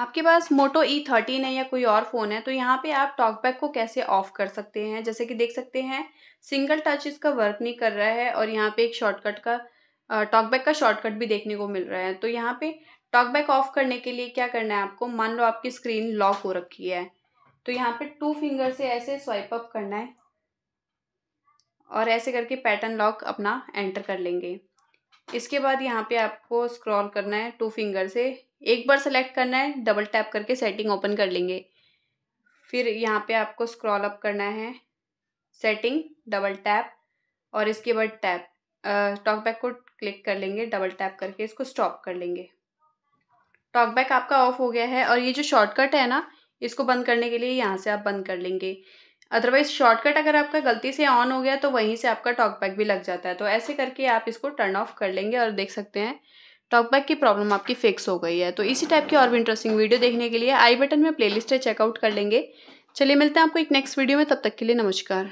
आपके पास मोटो ई e thirteen है या कोई और फ़ोन है तो यहाँ पे आप टॉकबैक को कैसे ऑफ कर सकते हैं जैसे कि देख सकते हैं सिंगल टच इसका वर्क नहीं कर रहा है और यहाँ पे एक शॉर्टकट का टॉकबैक का शॉर्टकट भी देखने को मिल रहा है तो यहाँ पे टॉकबैक ऑफ करने के लिए क्या करना है आपको मान लो आपकी स्क्रीन लॉक हो रखी है तो यहाँ पे टू फिंगर से ऐसे स्वाइप अप करना है और ऐसे करके पैटर्न लॉक अपना एंटर कर लेंगे इसके बाद यहाँ पे आपको स्क्रॉल करना है टू फिंगर से एक बार सेलेक्ट करना है डबल टैप करके सेटिंग ओपन कर लेंगे फिर यहाँ पे आपको स्क्रॉल अप करना है सेटिंग डबल टैप और इसके बाद टैप टॉकबैक को क्लिक कर लेंगे डबल टैप करके इसको स्टॉप कर लेंगे टॉकबैक आपका ऑफ हो गया है और ये जो शॉर्टकट है ना इसको बंद करने के लिए यहाँ से आप बंद कर लेंगे अदरवाइज शॉर्टकट अगर आपका गलती से ऑन हो गया तो वहीं से आपका टॉकबैक भी लग जाता है तो ऐसे करके आप इसको टर्न ऑफ कर लेंगे और देख सकते हैं टॉकबैक की प्रॉब्लम आपकी फिक्स हो गई है तो इसी टाइप की और भी इंटरेस्टिंग वीडियो देखने के लिए आई बटन में प्लेलिस्ट चेकआउट कर लेंगे चलिए मिलते हैं आपको एक नेक्स्ट वीडियो में तब तक के लिए नमस्कार